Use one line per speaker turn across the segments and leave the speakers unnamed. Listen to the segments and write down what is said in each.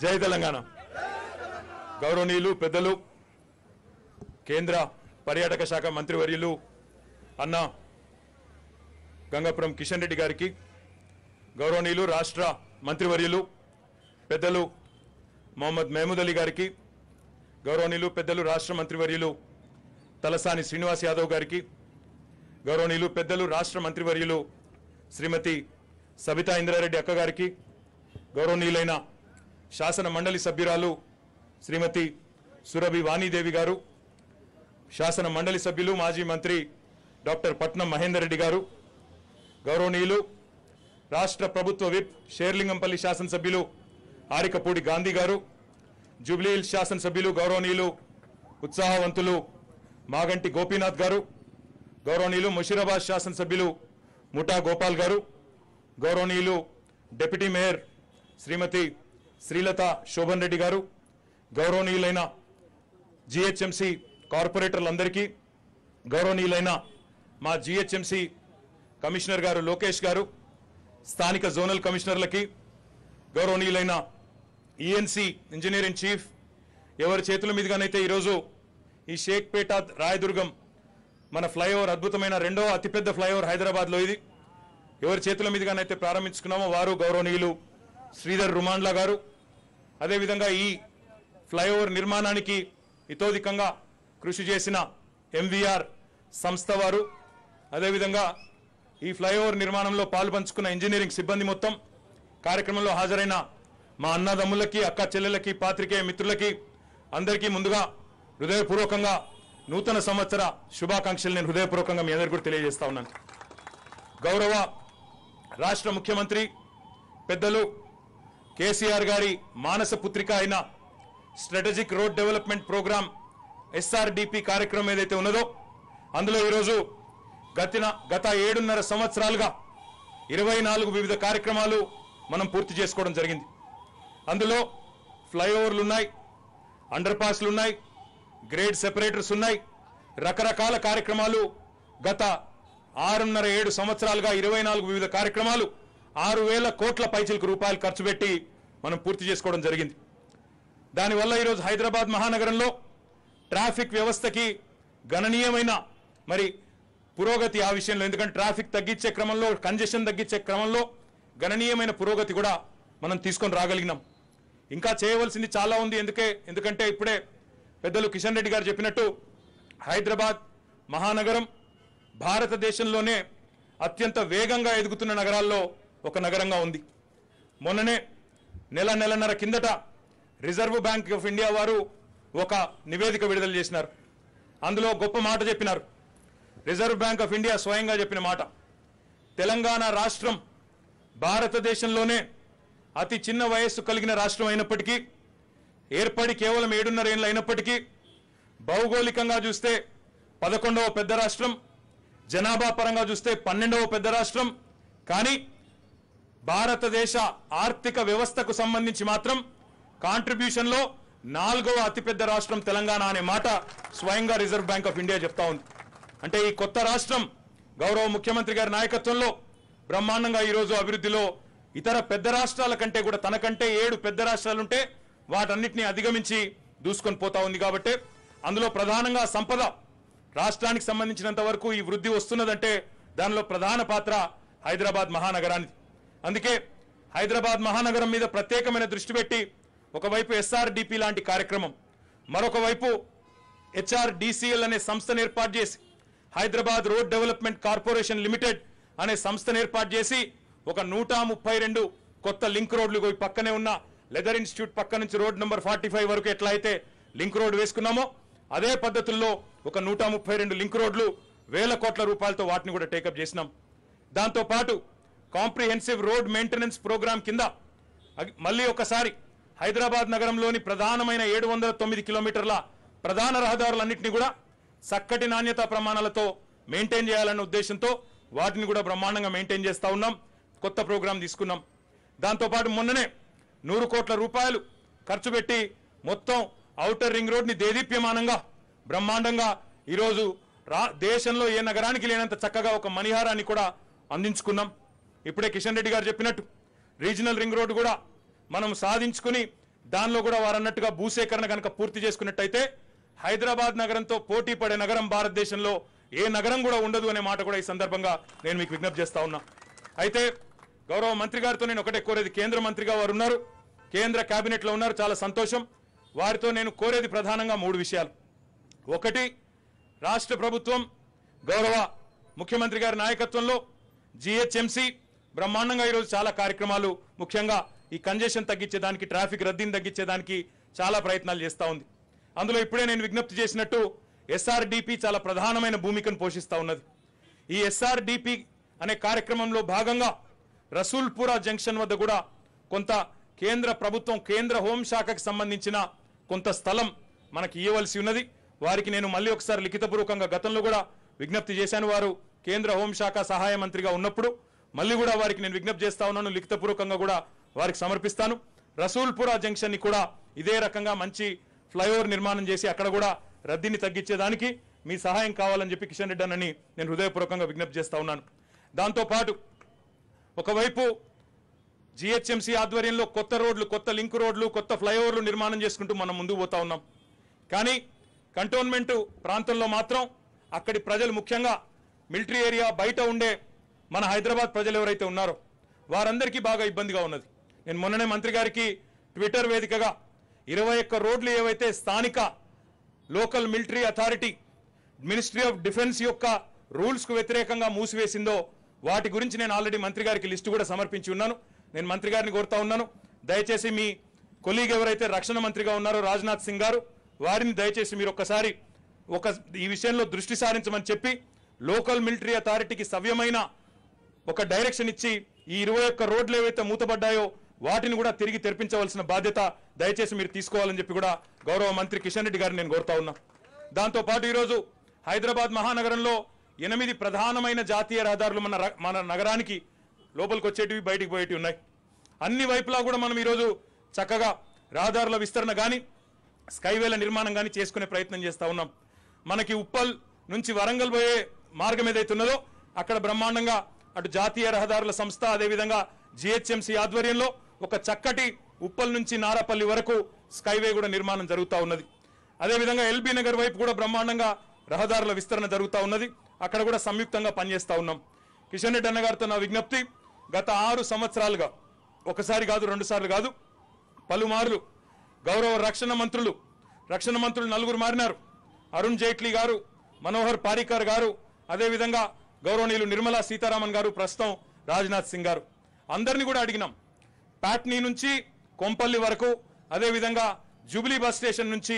జై తెలంగాణ గౌరవనీయులు పెద్దలు కేంద్ర పర్యాటక శాఖ మంత్రివర్యులు అన్న గంగాపురం కిషన్ రెడ్డి గారికి గౌరవనీయులు రాష్ట్ర మంత్రివర్యులు పెద్దలు మొహమ్మద్ మహమూద్ అలీ గారికి గౌరవనీయులు పెద్దలు రాష్ట్ర మంత్రివర్యులు తలసాని శ్రీనివాస్ యాదవ్ గారికి గౌరవనీయులు పెద్దలు రాష్ట్ర మంత్రివర్యులు శ్రీమతి సబితా ఇంద్రారెడ్డి అక్క గారికి గౌరవనీయులైన శాసన మండలి సభ్యురాలు శ్రీమతి సురభి వాణీదేవి గారు శాసన మండలి సభ్యులు మాజీ మంత్రి డాక్టర్ పట్నం మహేందర్ రెడ్డి గారు గౌరవనీయులు రాష్ట్ర ప్రభుత్వ విప్ షేర్లింగంపల్లి శాసనసభ్యులు ఆరికపూడి గాంధీ గారు జూబ్లీహిల్ శాసనసభ్యులు గౌరవనీయులు ఉత్సాహవంతులు మాగంటి గోపీనాథ్ గారు గౌరవనీయులు ముషీరాబాద్ శాసనసభ్యులు ముఠా గోపాల్ గారు గౌరవనీయులు డిప్యూటీ మేయర్ శ్రీమతి శ్రీలత శోభన్ రెడ్డి గారు గౌరవనీయులైన జిహెచ్ఎంసి కార్పొరేటర్లందరికీ గౌరవనీయులైన మా జిహెచ్ఎంసి కమిషనర్ గారు లోకేష్ గారు స్థానిక జోనల్ కమిషనర్లకి గౌరవనీయులైన ఈఎన్సి e ఇంజనీరింగ్ చీఫ్ ఎవరి చేతుల మీదుగానైతే ఈరోజు ఈ షేక్పేట రాయదుర్గం మన ఫ్లైఓవర్ అద్భుతమైన రెండవ అతిపెద్ద ఫ్లైఓవర్ హైదరాబాద్లో ఇది ఎవరి చేతుల మీదుగానైతే ప్రారంభించుకున్నామో వారు గౌరవనీయులు శ్రీధర్ రుమాండ్లా గారు అదేవిధంగా ఈ ఫ్లైఓవర్ నిర్మాణానికి ఇతోధికంగా కృషి చేసిన ఎంవీఆర్ సంస్థ వారు అదేవిధంగా ఈ ఫ్లైఓవర్ నిర్మాణంలో పాల్పంచుకున్న ఇంజనీరింగ్ సిబ్బంది మొత్తం కార్యక్రమంలో హాజరైన మా అన్నదమ్ములకి అక్క చెల్లెలకి పాత్రికేయ మిత్రులకి అందరికీ ముందుగా హృదయపూర్వకంగా నూతన సంవత్సర శుభాకాంక్షలు నేను హృదయపూర్వకంగా మీ అందరికీ కూడా తెలియజేస్తా ఉన్నాను గౌరవ రాష్ట్ర ముఖ్యమంత్రి పెద్దలు కేసీఆర్ గారి మానస పుత్రిక అయిన strategic road development programme SRDP కార్యక్రమం ఏదైతే ఉన్నదో అందులో ఈరోజు గతిన గత ఏడున్నర సంవత్సరాలుగా ఇరవై నాలుగు వివిధ కార్యక్రమాలు మనం పూర్తి చేసుకోవడం జరిగింది అందులో ఫ్లైఓవర్లు ఉన్నాయి అండర్ పాస్లు ఉన్నాయి గ్రేడ్ సెపరేటర్స్ ఉన్నాయి రకరకాల కార్యక్రమాలు గత ఆరున్నర ఏడు సంవత్సరాలుగా ఇరవై నాలుగు వివిధ కార్యక్రమాలు ఆరు వేల కోట్ల పైచిలకు రూపాయలు ఖర్చు పెట్టి మనం పూర్తి చేసుకోవడం జరిగింది దానివల్ల ఈరోజు హైదరాబాద్ మహానగరంలో ట్రాఫిక్ వ్యవస్థకి గణనీయమైన మరి పురోగతి ఆ విషయంలో ఎందుకంటే ట్రాఫిక్ తగ్గించే క్రమంలో కంజెషన్ తగ్గించే క్రమంలో గణనీయమైన పురోగతి కూడా మనం తీసుకొని రాగలిగినాం ఇంకా చేయవలసింది చాలా ఉంది ఎందుకే ఎందుకంటే ఇప్పుడే పెద్దలు కిషన్ రెడ్డి గారు చెప్పినట్టు హైదరాబాద్ మహానగరం భారతదేశంలోనే అత్యంత వేగంగా ఎదుగుతున్న నగరాల్లో ఒక నగరంగా ఉంది మొన్ననే నెల నెలన్నర కిందట రిజర్వ్ బ్యాంక్ ఆఫ్ ఇండియా వారు ఒక నివేదిక విడుదల చేసినారు అందులో గొప్ప మాట చెప్పినారు రిజర్వ్ బ్యాంక్ ఆఫ్ ఇండియా స్వయంగా చెప్పిన మాట తెలంగాణ రాష్ట్రం భారతదేశంలోనే అతి చిన్న వయస్సు కలిగిన రాష్ట్రం అయినప్పటికీ ఏర్పడి కేవలం ఏడున్నర ఏళ్ళు అయినప్పటికీ భౌగోళికంగా చూస్తే పదకొండవ పెద్ద రాష్ట్రం జనాభా పరంగా చూస్తే పన్నెండవ పెద్ద రాష్ట్రం కానీ భారతదేశ ఆర్థిక వ్యవస్థకు సంబంధించి మాత్రం కాంట్రిబ్యూషన్లో నాలుగవ అతిపెద్ద రాష్ట్రం తెలంగాణ అనే మాట స్వయంగా రిజర్వ్ బ్యాంక్ ఆఫ్ ఇండియా చెప్తా ఉంది అంటే ఈ కొత్త రాష్ట్రం గౌరవ ముఖ్యమంత్రి గారి నాయకత్వంలో బ్రహ్మాండంగా ఈరోజు అభివృద్ధిలో ఇతర పెద్ద రాష్ట్రాల కంటే కూడా తనకంటే ఏడు పెద్ద రాష్ట్రాలుంటే వాటన్నిటిని అధిగమించి దూసుకొని పోతా ఉంది కాబట్టి అందులో ప్రధానంగా సంపద రాష్ట్రానికి సంబంధించినంత వరకు ఈ వృద్ధి వస్తున్నదంటే దానిలో ప్రధాన పాత్ర హైదరాబాద్ మహానగరానికి అందుకే హైదరాబాద్ మహానగరం మీద ప్రత్యేకమైన దృష్టి పెట్టి ఒకవైపు ఎస్ఆర్డిపి లాంటి కార్యక్రమం మరొక వైపు హెచ్ఆర్డిసిఎల్ అనే సంస్థను ఏర్పాటు చేసి Hyderabad road development corporation limited అనే సంస్థను ఏర్పాటు చేసి ఒక నూట ముప్పై రెండు కొత్త లింక్ రోడ్లు పోయి పక్కనే ఉన్న లెదర్ ఇన్స్టిట్యూట్ పక్క నుంచి రోడ్ నెంబర్ ఫార్టీ ఫైవ్ వరకు ఎట్లా అయితే లింక్ రోడ్ వేసుకున్నామో అదే పద్ధతుల్లో ఒక నూట ముప్పై రెండు లింక్ రోడ్లు వేల కోట్ల రూపాయలతో వాటిని కూడా టేకప్ చేసినాం దాంతోపాటు కాంప్రిహెన్సివ్ రోడ్ మెయింటెనెన్స్ ప్రోగ్రాం కింద మళ్ళీ ఒకసారి హైదరాబాద్ నగరంలోని ప్రధానమైన ఏడు వందల తొమ్మిది కిలోమీటర్ల ప్రధాన రహదారులన్నింటినీ కూడా చక్కటి నాణ్యతా ప్రమాణాలతో మెయింటైన్ చేయాలనే ఉద్దేశంతో వాటిని కూడా బ్రహ్మాండంగా మెయింటైన్ చేస్తూ ఉన్నాం కొత్త ప్రోగ్రాం తీసుకున్నాం దాంతోపాటు మొన్ననే నూరు కోట్ల రూపాయలు ఖర్చు పెట్టి మొత్తం ఔటర్ రింగ్ రోడ్ని దేదీప్యమానంగా బ్రహ్మాండంగా ఈరోజు రా దేశంలో ఏ నగరానికి లేనంత చక్కగా ఒక మణిహారాన్ని కూడా అందించుకున్నాం ఇప్పుడే కిషన్ రెడ్డి గారు చెప్పినట్టు రీజనల్ రింగ్ రోడ్డు కూడా మనం సాధించుకుని దానిలో కూడా వారన్నట్టుగా భూసేకరణ కనుక పూర్తి చేసుకున్నట్టయితే హైదరాబాద్ నగరంతో పోటీ పడే నగరం భారతదేశంలో ఏ నగరం కూడా ఉండదు అనే మాట కూడా ఈ సందర్భంగా నేను మీకు విజ్ఞప్తి చేస్తా ఉన్నా అయితే గౌరవ మంత్రి గారితో నేను ఒకటే కోరేది కేంద్ర మంత్రిగా వారు ఉన్నారు కేంద్ర కేబినెట్లో ఉన్నారు చాలా సంతోషం వారితో నేను కోరేది ప్రధానంగా మూడు విషయాలు ఒకటి రాష్ట్ర ప్రభుత్వం గౌరవ ముఖ్యమంత్రి గారి నాయకత్వంలో జిహెచ్ఎంసీ బ్రహ్మాండంగా ఈరోజు చాలా కార్యక్రమాలు ముఖ్యంగా ఈ కంజెషన్ తగ్గించేదానికి ట్రాఫిక్ రద్దీని తగ్గించేదానికి చాలా ప్రయత్నాలు చేస్తూ ఉంది అందులో ఇప్పుడే నేను విజ్ఞప్తి చేసినట్టు ఎస్ఆర్డిపి చాలా ప్రధానమైన భూమికను పోషిస్తూ ఉన్నది ఈ ఎస్ఆర్డిపి అనే కార్యక్రమంలో భాగంగా రసూల్పురా జంక్షన్ వద్ద కూడా కొంత కేంద్ర ప్రభుత్వం కేంద్ర హోంశాఖకు సంబంధించిన కొంత స్థలం మనకి ఇవ్వవలసి ఉన్నది వారికి నేను మళ్ళీ ఒకసారి లిఖితపూర్వకంగా గతంలో కూడా విజ్ఞప్తి చేశాను వారు కేంద్ర హోంశాఖ సహాయ మంత్రిగా ఉన్నప్పుడు మళ్ళీ కూడా వారికి నేను విజ్ఞప్తి చేస్తా ఉన్నాను లిఖితపూర్వకంగా కూడా వారికి సమర్పిస్తాను రసూల్పురా జంక్షన్ని కూడా ఇదే రకంగా మంచి ఫ్లైఓవర్ నిర్మాణం చేసి అక్కడ కూడా రద్దీని తగ్గించేదానికి మీ సహాయం కావాలని చెప్పి కిషన్ రెడ్డి అన్నని నేను హృదయపూర్వకంగా విజ్ఞప్తి చేస్తా ఉన్నాను దాంతోపాటు ఒకవైపు జిహెచ్ఎంసీ ఆధ్వర్యంలో కొత్త రోడ్లు కొత్త లింక్ రోడ్లు కొత్త ఫ్లైఓవర్లు నిర్మాణం చేసుకుంటూ మనం ముందుకు పోతా ఉన్నాం కానీ కంటోన్మెంటు ప్రాంతంలో మాత్రం అక్కడి ప్రజలు ముఖ్యంగా మిలిటరీ ఏరియా బయట ఉండే మన హైదరాబాద్ ప్రజలు ఎవరైతే ఉన్నారో వారందరికీ బాగా ఇబ్బందిగా ఉన్నది నేను మొన్ననే మంత్రి గారికి ట్విట్టర్ వేదికగా ఇరవై ఒక్క రోడ్లు ఏవైతే స్థానిక local military authority ministry of defence యొక్క రూల్స్కు వ్యతిరేకంగా మూసివేసిందో వాటి గురించి నేను ఆల్రెడీ మంత్రి గారికి లిస్టు కూడా సమర్పించి ఉన్నాను నేను మంత్రి గారిని కోరుతా ఉన్నాను దయచేసి మీ కొలీగ్ ఎవరైతే రక్షణ మంత్రిగా ఉన్నారో రాజ్నాథ్ సింగ్ గారు వారిని దయచేసి మీరు ఒక్కసారి ఒక ఈ విషయంలో దృష్టి సారించమని చెప్పి లోకల్ మిలిటరీ అథారిటీకి సవ్యమైన ఒక డైరెక్షన్ ఇచ్చి ఈ ఇరవై ఒక్క రోడ్లు ఏవైతే మూతబడ్డాయో వాటిని కూడా తిరిగి తెరిపించవలసిన బాధ్యత దయచేసి మీరు తీసుకోవాలని చెప్పి కూడా గౌరవ మంత్రి కిషన్ రెడ్డి గారిని నేను కోరుతా ఉన్నా దాంతోపాటు ఈరోజు హైదరాబాద్ మహానగరంలో ఎనిమిది ప్రధానమైన జాతీయ రహదారులు మన మన నగరానికి లోపలికి వచ్చేటివి బయటికి పోయేటివి ఉన్నాయి అన్ని వైపులా కూడా మనం ఈరోజు చక్కగా రహదారుల విస్తరణ కానీ స్కైవేల నిర్మాణం కానీ చేసుకునే ప్రయత్నం చేస్తూ ఉన్నాం మనకి ఉప్పల్ నుంచి వరంగల్ పోయే మార్గం ఏదైతే ఉన్నదో అక్కడ బ్రహ్మాండంగా అటు జాతీయ రహదారుల సంస్థ అదేవిధంగా జిహెచ్ఎంసీ ఆధ్వర్యంలో ఒక చక్కటి ఉప్పల్ నుంచి నారాపల్లి వరకు స్కైవే కూడా నిర్మాణం జరుగుతూ ఉన్నది అదేవిధంగా ఎల్బీ నగర్ వైపు కూడా బ్రహ్మాండంగా రహదారుల విస్తరణ జరుగుతూ ఉన్నది అక్కడ కూడా సంయుక్తంగా పనిచేస్తూ ఉన్నాం కిషన్ రెడ్డి అన్నగారితో నా విజ్ఞప్తి గత ఆరు సంవత్సరాలుగా ఒకసారి కాదు రెండుసార్లు కాదు పలుమార్లు గౌరవ రక్షణ మంత్రులు రక్షణ మంత్రులు నలుగురు మారినారు అరుణ్ జైట్లీ గారు మనోహర్ పారికర్ గారు అదేవిధంగా గౌరవనీయులు నిర్మలా సీతారామన్ గారు ప్రస్తుతం రాజ్నాథ్ సింగ్ గారు అందరినీ కూడా అడిగినాం ప్యాట్నీ నుంచి కొంపల్లి వరకు అదేవిధంగా జూబ్లీ బస్ స్టేషన్ నుంచి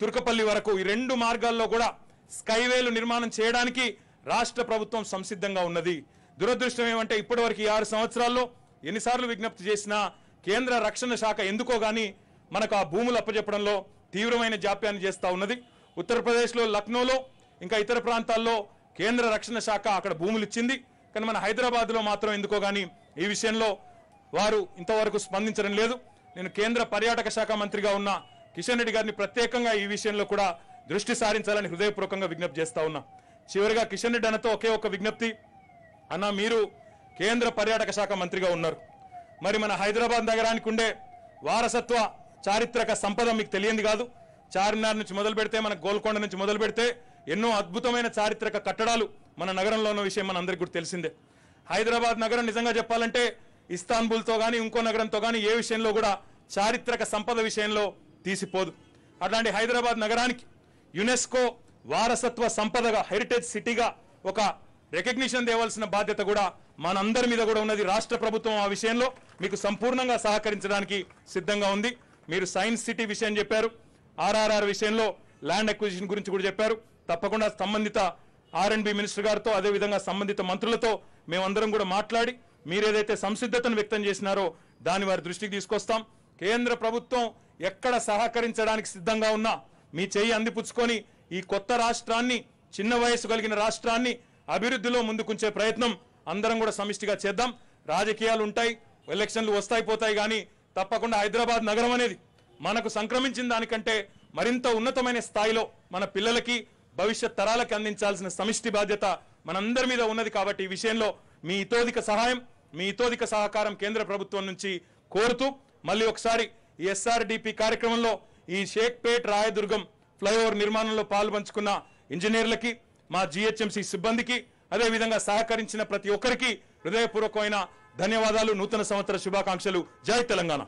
తుర్కపల్లి వరకు ఈ రెండు మార్గాల్లో కూడా స్కైవేలు నిర్మాణం చేయడానికి రాష్ట్ర ప్రభుత్వం సంసిద్ధంగా ఉన్నది దురదృష్టం ఏమంటే ఇప్పటివరకు ఈ ఆరు సంవత్సరాల్లో ఎన్నిసార్లు విజ్ఞప్తి చేసినా కేంద్ర రక్షణ శాఖ ఎందుకో గాని మనకు ఆ భూములు అప్పచెప్పడంలో తీవ్రమైన జాప్యాన్ని చేస్తూ ఉన్నది ఉత్తరప్రదేశ్లో లక్నోలో ఇంకా ఇతర ప్రాంతాల్లో కేంద్ర రక్షణ శాఖ అక్కడ భూములు ఇచ్చింది కానీ మన హైదరాబాద్లో మాత్రం ఎందుకో కానీ ఈ విషయంలో వారు ఇంతవరకు స్పందించడం లేదు నేను కేంద్ర పర్యాటక శాఖ మంత్రిగా ఉన్న కిషన్ రెడ్డి గారిని ప్రత్యేకంగా ఈ విషయంలో కూడా దృష్టి సారించాలని హృదయపూర్వకంగా విజ్ఞప్తి చేస్తా ఉన్నా చివరిగా కిషన్ రెడ్డి అన్నతో ఒకే ఒక విజ్ఞప్తి అన్న మీరు కేంద్ర పర్యాటక శాఖ మంత్రిగా ఉన్నారు మరి మన హైదరాబాద్ నగరానికి ఉండే వారసత్వ చారిత్రక సంపద మీకు తెలియంది కాదు చార్మినార్ నుంచి మొదలు పెడితే మన గోల్కొండ నుంచి మొదలు పెడితే ఎన్నో అద్భుతమైన చారిత్రక కట్టడాలు మన నగరంలో ఉన్న విషయం మన అందరికీ కూడా తెలిసిందే హైదరాబాద్ నగరం నిజంగా చెప్పాలంటే ఇస్తాన్బుల్తో కానీ ఇంకో నగరంతో కానీ ఏ విషయంలో కూడా చారిత్రక సంపద విషయంలో తీసిపోదు అట్లాంటి హైదరాబాద్ నగరానికి యునెస్కో వారసత్వ సంపదగా హెరిటేజ్ సిటీగా ఒక రికగ్నిషన్ దేవాల్సిన బాధ్యత కూడా మనందరి మీద కూడా ఉన్నది రాష్ట్ర ప్రభుత్వం ఆ విషయంలో మీకు సంపూర్ణంగా సహకరించడానికి సిద్ధంగా ఉంది మీరు సైన్స్ సిటీ విషయం చెప్పారు ఆర్ఆర్ఆర్ విషయంలో ల్యాండ్ అక్విజిషన్ గురించి కూడా చెప్పారు తప్పకుండా సంబంధిత బి మినిస్టర్ గారితో అదేవిధంగా సంబంధిత మంత్రులతో మేమందరం కూడా మాట్లాడి మీరేదైతే సంసిద్ధతను వ్యక్తం చేసినారో దాన్ని వారి దృష్టికి తీసుకొస్తాం కేంద్ర ప్రభుత్వం ఎక్కడ సహకరించడానికి సిద్ధంగా ఉన్నా మీ చేయి అందిపుచ్చుకొని ఈ కొత్త రాష్ట్రాన్ని చిన్న వయసు కలిగిన రాష్ట్రాన్ని అభివృద్ధిలో ముందుకుంచే ప్రయత్నం అందరం కూడా సమిష్టిగా చేద్దాం రాజకీయాలు ఉంటాయి ఎలక్షన్లు వస్తాయి పోతాయి కానీ తప్పకుండా హైదరాబాద్ నగరం అనేది మనకు సంక్రమించిన దానికంటే మరింత ఉన్నతమైన స్థాయిలో మన పిల్లలకి భవిష్యత్ తరాలకి అందించాల్సిన సమిష్టి బాధ్యత మనందరి మీద ఉన్నది కాబట్టి ఈ విషయంలో మీ ఇతోధిక సహాయం మీ ఇతోధిక సహకారం కేంద్ర ప్రభుత్వం నుంచి కోరుతూ మళ్ళీ ఒకసారి ఎస్ఆర్డిపి కార్యక్రమంలో ఈ షేక్పేట్ రాయదుర్గం ఫ్లైఓవర్ నిర్మాణంలో పాల్పంచుకున్న ఇంజనీర్లకి మా జిహెచ్ఎంసీ సిబ్బందికి అదేవిధంగా సహకరించిన ప్రతి ఒక్కరికి హృదయపూర్వకమైన ధన్యవాదాలు నూతన సంవత్సర శుభాకాంక్షలు జై తెలంగాణ